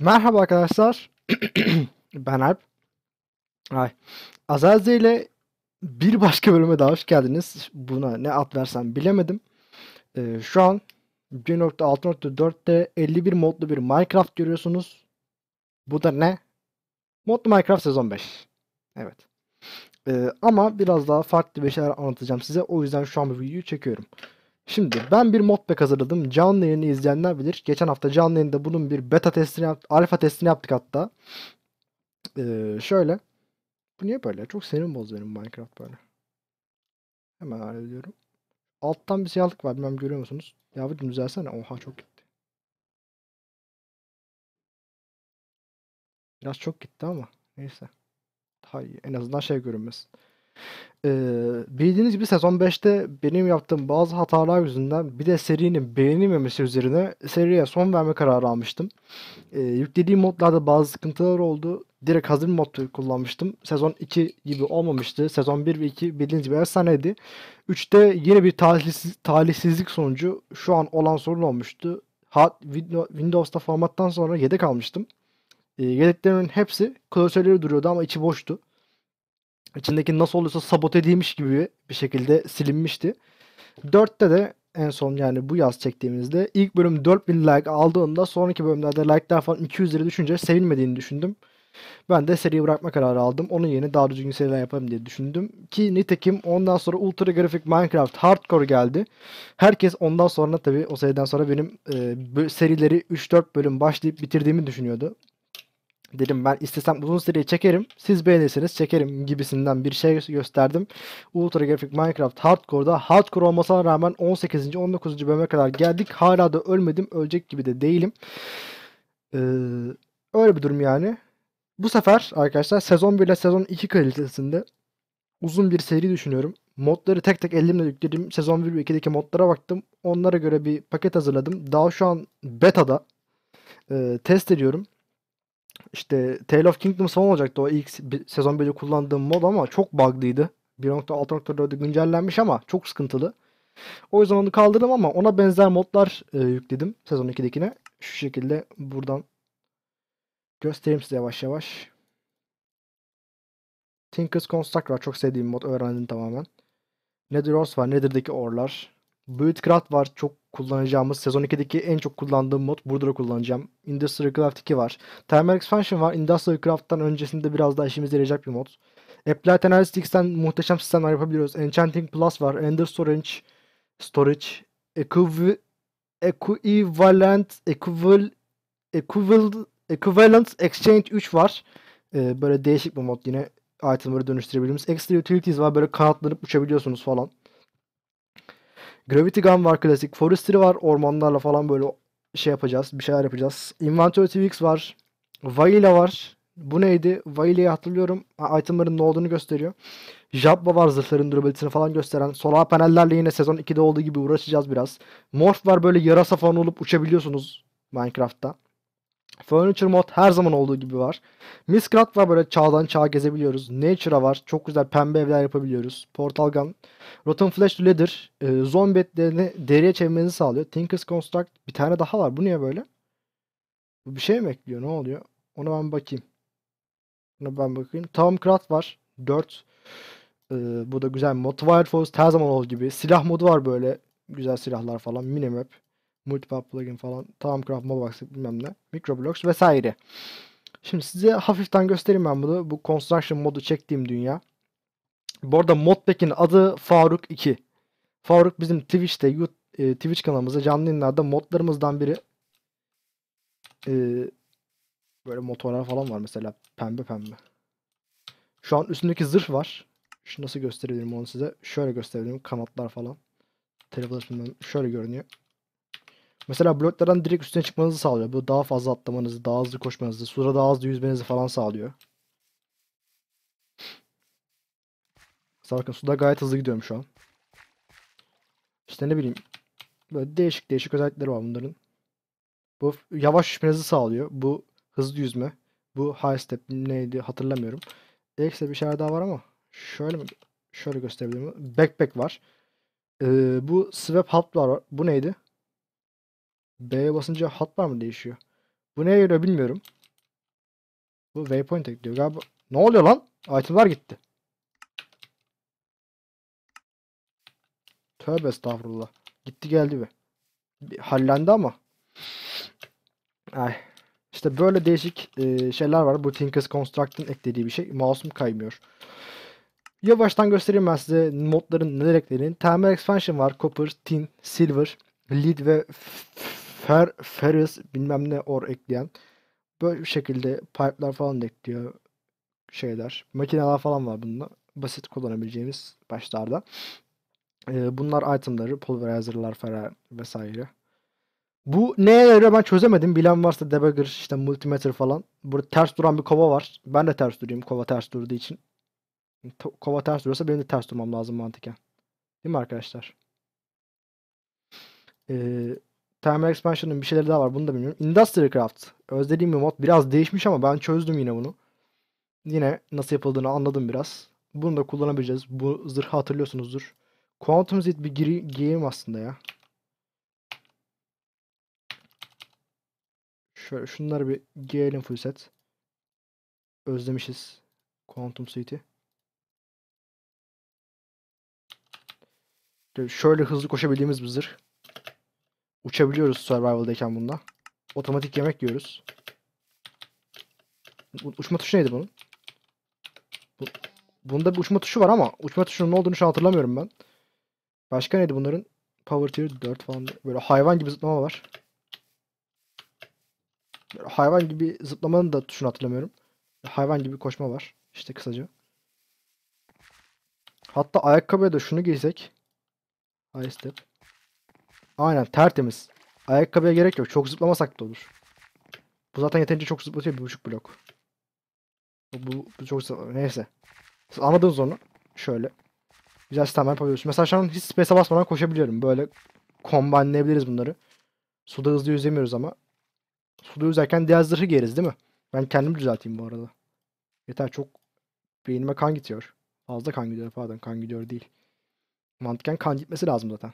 Merhaba arkadaşlar. ben Alp. Ay. Azaze ile bir başka bölüme daha hoş geldiniz. Buna ne ad versem bilemedim. Ee, şu an 1.6.4'te 51 modlu bir Minecraft görüyorsunuz. Bu da ne? Modlu Minecraft sezon 5. Evet. Ee, ama biraz daha farklı bir şeyler anlatacağım size. O yüzden şu an bir video çekiyorum. Şimdi ben bir modpack hazırladım. Canlı yayını izleyenler bilir. Geçen hafta canlı yayında bunun bir beta testini, alfa testini yaptık hatta. Ee, şöyle. Bu niye böyle? Çok sinirim boz Minecraft böyle. Hemen hallediyorum. Alttan bir siyahlık var. Bilmem görüyor musunuz? Yavrucuğum düzelsene. Oha çok gitti. Biraz çok gitti ama. Neyse. Hayır, en azından şey görünmesin. Ee, bildiğiniz gibi sezon 5'te benim yaptığım bazı hatalar yüzünden bir de serinin beğenilmemesi üzerine seriye son verme kararı almıştım. Ee, yüklediğim modlarda bazı sıkıntılar oldu. Direkt hazır mod kullanmıştım. Sezon 2 gibi olmamıştı. Sezon 1 ve 2 bildiğiniz gibi efsaneydi. 3'te yine bir talihsiz, talihsizlik sonucu şu an olan sorun olmuştu. Hat, Windows'ta formattan sonra yedek almıştım. Ee, yedeklerin hepsi klasörleri duruyordu ama içi boştu. İçindeki nasıl oluyorsa sabot edilmiş gibi bir şekilde silinmişti. 4'te de en son yani bu yaz çektiğimizde ilk bölüm 4000 like aldığında sonraki bölümlerde like'lar falan 200'lere düşünce sevinmediğini düşündüm. Ben de seriyi bırakma kararı aldım. Onun yerine daha düzgün seriler yaparım diye düşündüm. Ki nitekim ondan sonra Ultra Grafik Minecraft Hardcore geldi. Herkes ondan sonra tabi o seriden sonra benim e, serileri 3-4 bölüm başlayıp bitirdiğimi düşünüyordu. Dedim ben istesem uzun süreyi çekerim. Siz beğenirseniz çekerim gibisinden bir şey gösterdim. Ultra Graphic Minecraft Hardcore'da hardcore olmasına rağmen 18. 19. bölüme kadar geldik. Hala da ölmedim. Ölecek gibi de değilim. Ee, öyle bir durum yani. Bu sefer arkadaşlar sezon 1 ile sezon 2 kalitesinde uzun bir seri düşünüyorum. Modları tek tek elimle yükledim. Sezon 1 ve 2'deki modlara baktım. Onlara göre bir paket hazırladım. Daha şu an beta'da e, test ediyorum işte Tale of Kingdoms falan olacaktı o ilk sezon böyle kullandığım mod ama çok bug'lıydı. 1.6.4'e güncellenmiş ama çok sıkıntılı. O yüzden onu kaldırdım ama ona benzer modlar e, yükledim sezon 2'dekine. Şu şekilde buradan göstereyim size yavaş yavaş. Tinker's Construct var. Çok sevdiğim mod. Öğrendim tamamen. Nether Wars var. Nether'deki orlar. Buildcraft var. Çok kullanacağımız. Sezon 2'deki en çok kullandığım mod. Burada da kullanacağım. Industrial Craft 2 var. Thermal Expansion var. Industrial Craft'tan öncesinde biraz daha işimize yarayacak bir mod. Applied Analytics'ten muhteşem sistemler yapabiliyoruz. Enchanting Plus var. Ender Storage. Storage. Equiv Equivalent. Equival Equival Equivalence Exchange 3 var. Ee, böyle değişik bir mod yine itemları dönüştürebildiğimiz. Extra Utilities var. Böyle kanatlanıp uçabiliyorsunuz falan. Gravity Gun var klasik. Forestry var. Ormanlarla falan böyle şey yapacağız. Bir şeyler yapacağız. Inventory TVX var. Vaila var. Bu neydi? Vaila'yı hatırlıyorum. Ha, itemların ne olduğunu gösteriyor. Jabba var zırhların durabilitesini falan gösteren. Solar panellerle yine sezon 2'de olduğu gibi uğraşacağız biraz. Morph var böyle yarasa falan olup uçabiliyorsunuz Minecraft'ta. Furniture mod her zaman olduğu gibi var. Miscraft var böyle çağdan çağa gezebiliyoruz. Nature'a var. Çok güzel pembe evler yapabiliyoruz. Portal Gun. Rotten Flash to Leather. E, zombie deriye çevirmenizi sağlıyor. Thinkers Construct. Bir tane daha var. Bu niye böyle? Bu bir şey mi ekliyor? Ne oluyor? Ona ben bakayım. Buna ben bakayım. Tom Krat var. 4. Ee, bu da güzel bir Force her zaman olduğu gibi. Silah modu var böyle. Güzel silahlar falan. Minimap. Multiple plugin falan. Tamam Craft Mobox bilmem ne. Microblocks vesaire. Şimdi size hafiften göstereyim ben bunu. Bu Construction modu çektiğim dünya. Bu arada modpack'in adı Faruk 2. Faruk bizim Twitch'te, YouTube, e, Twitch kanalımızda canlı yayınlarda modlarımızdan biri. E, böyle motorlar falan var mesela. Pembe pembe. Şu an üstündeki zırh var. Şu nasıl gösterebilirim onu size? Şöyle gösterebilirim. Kanatlar falan. Telefonumdan şöyle görünüyor. Mesela bloklardan direkt üstüne çıkmanızı sağlıyor. Bu daha fazla atlamanızı, daha hızlı koşmanızı, suda daha hızlı yüzmenizi falan sağlıyor. Sarkın suda gayet hızlı gidiyorum şu an. İşte ne bileyim. Böyle değişik değişik özellikleri var bunların. Bu yavaş yüzmenizi sağlıyor. Bu hızlı yüzme. Bu high step neydi hatırlamıyorum. Ekse bir şeyler daha var ama şöyle mi? Şöyle gösterebilirim. Backpack var. Ee, bu swap hub var. Bu neydi? B'ye basınca hatlar mı değişiyor? Bu neye göre bilmiyorum. Bu waypoint ekliyor. Galiba ne oluyor lan? Itemlar gitti. Tövbe estağfurullah. Gitti geldi be. Bir hallendi ama. Ay. İşte böyle değişik e, şeyler var. Bu Tinkers Construct'ın eklediği bir şey. Masum kaymıyor. Yavaştan göstereyim ben size modların neler eklediğini. Thermal Expansion var. Copper, Tin, Silver, Lead ve fer, ferris bilmem ne or ekleyen böyle bir şekilde pipe'lar falan ekliyor şeyler. Makineler falan var bunda. Basit kullanabileceğimiz başlarda. Ee, bunlar itemları, pulverizer'lar falan vesaire. Bu neye yarıyor ben çözemedim. Bilen varsa debugger, işte multimeter falan. Burada ters duran bir kova var. Ben de ters durayım kova ters durduğu için. Kova ters duruyorsa benim de ters durmam lazım mantıken. Değil mi arkadaşlar? Ee, Thermal Expansion'ın bir şeyleri daha var. Bunu da bilmiyorum. Industrial Craft. Özlediğim bir mod. Biraz değişmiş ama ben çözdüm yine bunu. Yine nasıl yapıldığını anladım biraz. Bunu da kullanabileceğiz. Bu zırhı hatırlıyorsunuzdur. Quantum Zit bir giri giyeyim aslında ya. Şöyle şunları bir giyelim full set. Özlemişiz Quantum City. Şöyle hızlı koşabildiğimiz bir zırh. Uçabiliyoruz survival'dayken bunda. Otomatik yemek yiyoruz. U uçma tuşu neydi bunun? Bu bunda bir uçma tuşu var ama uçma tuşunun ne olduğunu şu an hatırlamıyorum ben. Başka neydi bunların? Power tier 4 falan. Böyle hayvan gibi zıplama var. Böyle hayvan gibi zıplamanın da tuşunu hatırlamıyorum. Hayvan gibi koşma var. İşte kısaca. Hatta ayakkabıya da şunu giysek. High step. Aynen tertemiz. Ayakkabıya gerek yok. Çok zıplamasak da olur. Bu zaten yeterince çok zıplatıyor. Bir buçuk blok. Bu, bu çok zıplatıyor. Neyse. Siz anladınız onu. Şöyle. Güzel sistemler yapabiliyorsun. Mesela şu an hiç space'e basmadan koşabiliyorum. Böyle kombinleyebiliriz bunları. Suda hızlı yüzemiyoruz ama. Suda yüzerken diğer zırhı giyeriz değil mi? Ben kendimi düzelteyim bu arada. Yeter çok beynime kan gidiyor. Fazla kan gidiyor pardon kan gidiyor değil. Mantıken kan gitmesi lazım zaten.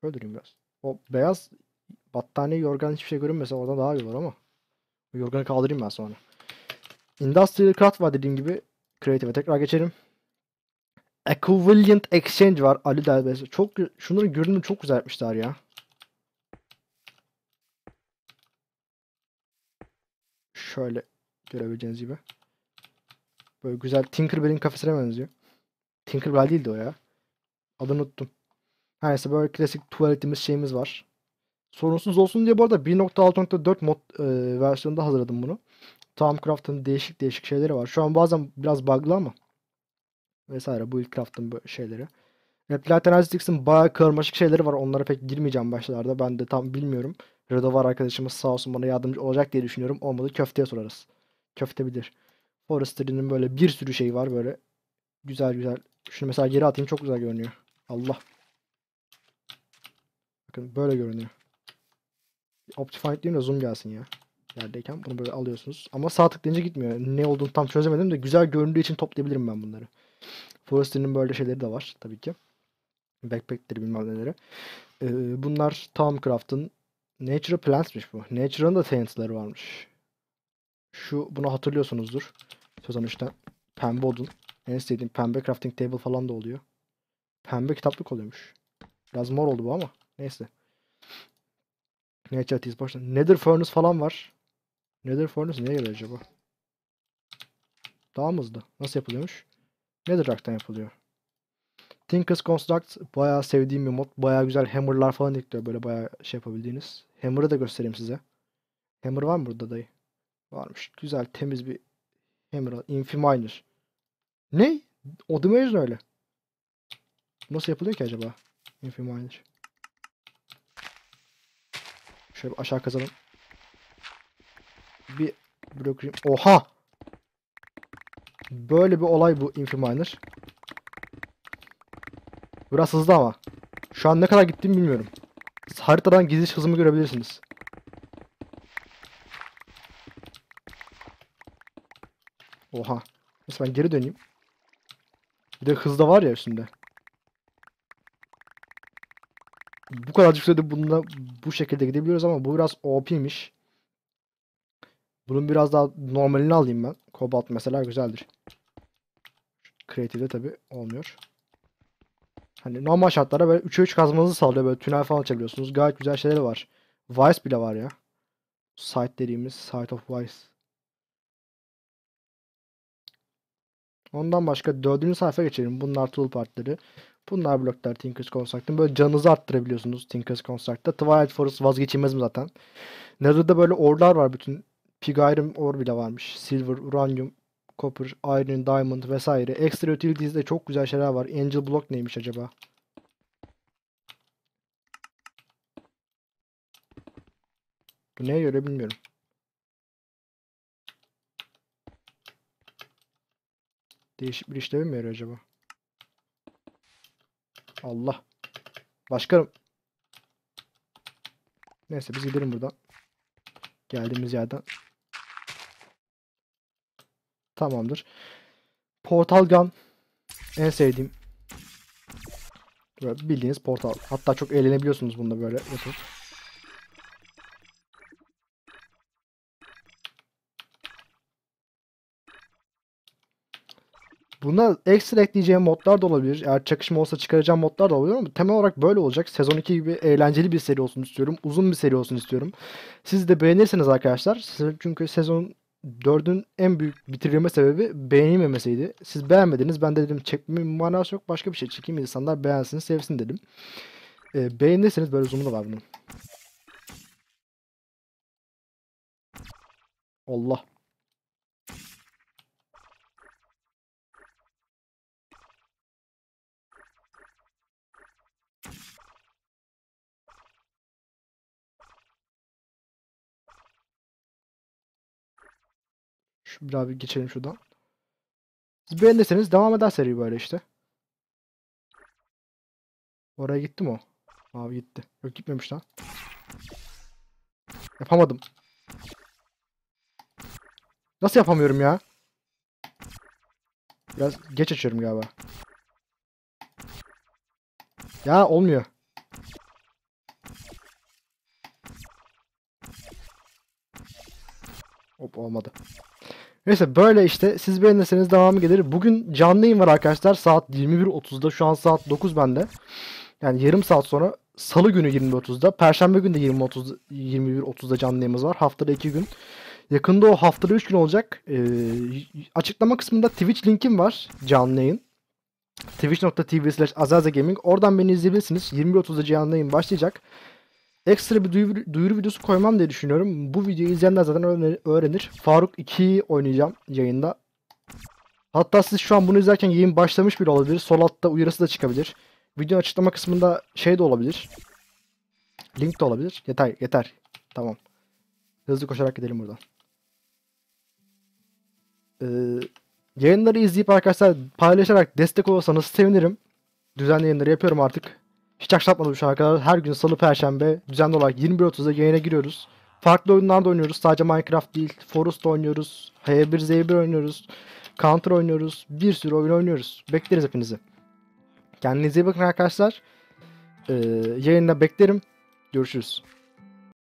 Şöyle durayım biraz. O beyaz battaniye yorgan hiçbir şey görünmese orada daha iyi olur ama. O yorganı kaldırayım ben sonra. Industrial Craft var dediğim gibi. Creative'e tekrar geçelim. Equivalent Exchange var Ali Delbez. Çok şunların görünümü çok güzel yapmışlar ya. Şöyle görebileceğiniz gibi. Böyle güzel Tinkerbell'in kafesine benziyor. Tinkerbell değildi o ya. Adını unuttum. Her neyse böyle klasik tuvaletimiz şeyimiz var. Sorunsuz olsun diye bu arada 1.6.4 mod e, versiyonunda hazırladım bunu. Tamcraft'ın değişik değişik şeyleri var. Şu an bazen biraz bug'lı ama vesaire bu Craft'ın şeyleri. Replicator Analytics'in bayağı karmaşık şeyleri var. Onlara pek girmeyeceğim başlarda. Ben de tam bilmiyorum. Redo var arkadaşımız sağ olsun bana yardımcı olacak diye düşünüyorum. Olmadı köfteye sorarız. Köfte bilir. Forestry'nin böyle bir sürü şey var böyle. Güzel güzel. Şunu mesela geri atayım çok güzel görünüyor. Allah. Bakın böyle görünüyor. Optifine diyeyim de zoom gelsin ya. Yerdeyken bunu böyle alıyorsunuz. Ama sağ tıklayınca gitmiyor. Ne olduğunu tam çözemedim de güzel göründüğü için toplayabilirim ben bunları. Forrester'ın böyle şeyleri de var tabii ki. Backpack'leri bilmem neleri. Ee, bunlar Tom Craft'ın Natural Plants'miş bu. Nature'ın da Tents'ları varmış. Şu bunu hatırlıyorsunuzdur. Sonuçta pembe odun. En sevdiğim pembe crafting table falan da oluyor. Pembe kitaplık oluyormuş. Biraz mor oldu bu ama. Neyse. Necatiz boşta. Nether Furnace falan var. Nether Furnace Neye geliyor acaba? Daha mı hızlı? Nasıl yapılıyormuş? Netherrack'tan yapılıyor. Tinker's Construct bayağı sevdiğim bir mod. Bayağı güzel hammerlar falan ekliyor. Böyle bayağı şey yapabildiğiniz. Hammer'ı da göstereyim size. Hammer var mı burada dayı? Varmış. Güzel temiz bir hammer. Infiminer. Ne? O damage öyle. Nasıl yapılıyor ki acaba? Infiminer. Şöyle aşağı kazalım. Bir bırakayım. Oha! Böyle bir olay bu Infiminer. Biraz hızlı ama. Şu an ne kadar gittiğimi bilmiyorum. Haritadan gidiş hızımı görebilirsiniz. Oha. Neyse ben geri döneyim. Bir de hız var ya üstünde. Bu kadar sürede bununla bu şekilde gidebiliyoruz ama bu biraz OP'miş. Bunun biraz daha normalini alayım ben. Kobalt mesela güzeldir. Creative'de tabi olmuyor. Hani normal şartlarda böyle 3'e 3 kazmanızı sağlıyor. Böyle tünel falan açabiliyorsunuz. Gayet güzel şeyler var. Vice bile var ya. Site dediğimiz Site of Vice. Ondan başka dördüncü sayfa geçelim. Bunlar tool partları. Bunlar bloklar Tinker's Construct'ın. Böyle canınızı arttırabiliyorsunuz Tinker's Construct'ta. Twilight Forest mi zaten. Nether'da böyle orlar var bütün. Pig Iron or bile varmış. Silver, Uranium, Copper, Iron, Diamond vesaire. Extra Utilities'de çok güzel şeyler var. Angel Block neymiş acaba? Bu neye göre bilmiyorum. Değişik bir işlemi mi yarıyor acaba? Allah. Başkanım. Neyse biz gidelim buradan. Geldiğimiz yerden. Tamamdır. Portal Gun. En sevdiğim. Böyle bildiğiniz portal. Hatta çok eğlenebiliyorsunuz bunda böyle. Yapıp. Buna ekstra ekleyeceğim modlar da olabilir. Eğer çakışma olsa çıkaracağım modlar da olabilir ama temel olarak böyle olacak. Sezon 2 gibi eğlenceli bir seri olsun istiyorum. Uzun bir seri olsun istiyorum. Siz de beğenirseniz arkadaşlar. Çünkü sezon 4'ün en büyük bitirilme sebebi beğenilmemesiydi. Siz beğenmediniz. Ben de dedim çekme manası yok. Başka bir şey çekeyim. insanlar beğensin, sevsin dedim. E, beğenirseniz böyle zoom'u var bunun. Allah. Şu bir abi geçelim şuradan. Siz beğenirseniz devam eder seri böyle işte. Oraya gitti mi o? Abi gitti. Yok gitmemiş lan. Yapamadım. Nasıl yapamıyorum ya? Biraz geç açıyorum galiba. Ya olmuyor. Hop olmadı. Neyse böyle işte. Siz beğenirseniz devamı gelir. Bugün canlı var arkadaşlar. Saat 21.30'da. Şu an saat 9 bende. Yani yarım saat sonra Salı günü 21:30'da Perşembe günü de 20.30 21.30'da canlı var. Haftada 2 gün. Yakında o haftada 3 gün olacak. Ee, açıklama kısmında Twitch linkim var canlı Twitch.tv slash Azazegaming. Oradan beni izleyebilirsiniz. 21.30'da canlı yayın başlayacak ekstra bir duyuru, duyuru videosu koymam diye düşünüyorum. Bu videoyu izleyenler zaten öğrenir. Faruk 2'yi oynayacağım yayında. Hatta siz şu an bunu izlerken yayın başlamış bile olabilir. Sol altta uyarısı da çıkabilir. Videonun açıklama kısmında şey de olabilir. Link de olabilir. Yeter yeter. Tamam. Hızlı koşarak gidelim buradan. Ee, yayınları izleyip arkadaşlar paylaşarak destek olursanız sevinirim. Düzenli yayınları yapıyorum artık. Hiç aksatmadım şu ana kadar. Her gün salı perşembe düzenli olarak 21.30'da yayına giriyoruz. Farklı oyunlar da oynuyoruz. Sadece Minecraft değil. Forest oynuyoruz. H1Z1 oynuyoruz. Counter oynuyoruz. Bir sürü oyun oynuyoruz. Bekleriz hepinizi. Kendinize iyi bakın arkadaşlar. Ee, yayında beklerim. Görüşürüz.